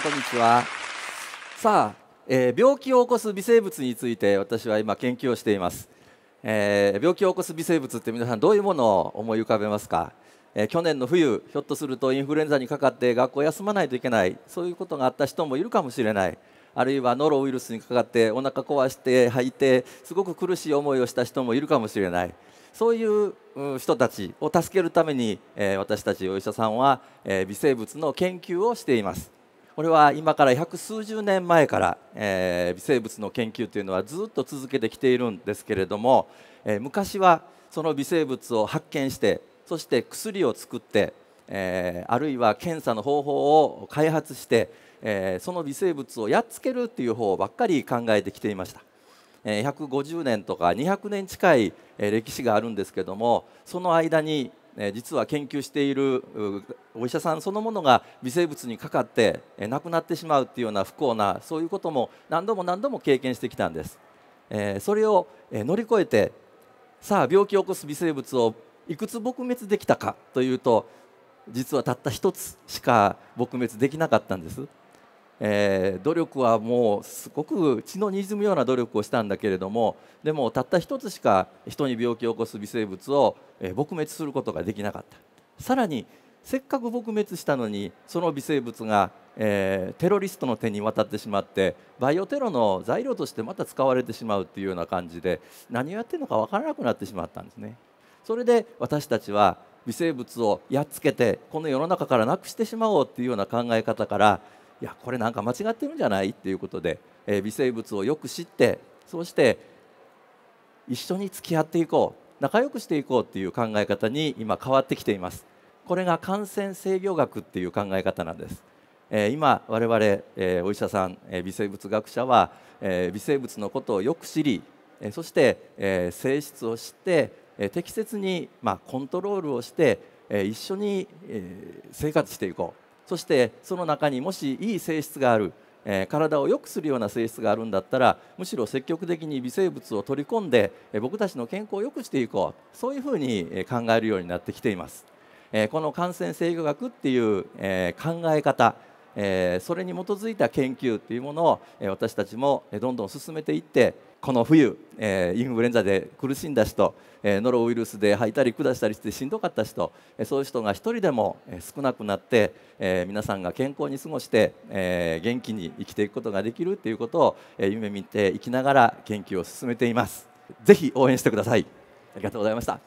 んこんにちはさあ、えー、病気を起こす微生物について私は今研究をしています、えー、病気を起こす微生物って皆さんどういうものを思い浮かべますか、えー、去年の冬ひょっとするとインフルエンザにかかって学校休まないといけないそういうことがあった人もいるかもしれないあるいはノロウイルスにかかってお腹壊して吐いてすごく苦しい思いをした人もいるかもしれないそういう人たちを助けるために、え私たちお医者さんは、え微生物の研究をしています。これは今から百数十年前から、えー、微生物の研究というのはずっと続けてきているんですけれども、えー、昔はその微生物を発見してそして薬を作って、えー、あるいは検査の方法を開発して、えその微生物をやっつけるっていう方ばっかり考えてきていました。150年とか200年近い歴史があるんですけどもその間にえ実は研究しているお医者さんそのものが微生物にかかって、え亡くなってしまうっていうような不幸なそういうことも何度も何度も経験してきたんです、えそれを、え乗り越えてさあ病気を起こす微生物をいくつ撲滅できたかというと実はたった1つしか撲滅できなかったんですえー、努力はもうすごく血のにじむような努力をしたんだけれどもでもたった一つしか人に病気を起こす微生物を、えー、撲滅することができなかったさらにせっかく撲滅したのにその微生物が、えー、テロリストの手に渡ってしまってバイオテロの材料としてまた使われてしまうっていうような感じで何をやってるのか分からなくなってしまったんですね。それで私たちは微生物をやっつけてこの世の中からなくしてしまおうっていうような考え方からいやこれなんか間違ってるんじゃないっていうことで、えー、微生物をよく知ってそして一緒に付き合っていこう仲良くしていこうっていう考え方に今変わってきていますこれが感染制御学っていう考え方なんです、えー、今我々、えー、お医者さん、え微生物学者は、え微生物のことをよく知り、えそして、え性質を知って、え適切に、まあ、コントロールをして、え一緒に、え生活していこうそしてその中にもしいい性質がある、えー、体を良くするような性質があるんだったらむしろ積極的に微生物を取り込んで、えー、僕たちの健康を良くしていこうそういうふうに考えるようになってきています。えー、この感染制御学っていう、え考え方えー、それに基づいた研究というものを、えー、私たちもどんどん進めていってこの冬、えー、インフルエンザで苦しんだ人、えー、ノロウイルスで吐いたり下したりしてしんどかった人、えー、そういう人が1人でも少なくなって、えー、皆さんが健康に過ごして、えー、元気に生きていくことができるということを、えー、夢見ていきながら研究を進めています。ぜひ応援してくださいありがとうございました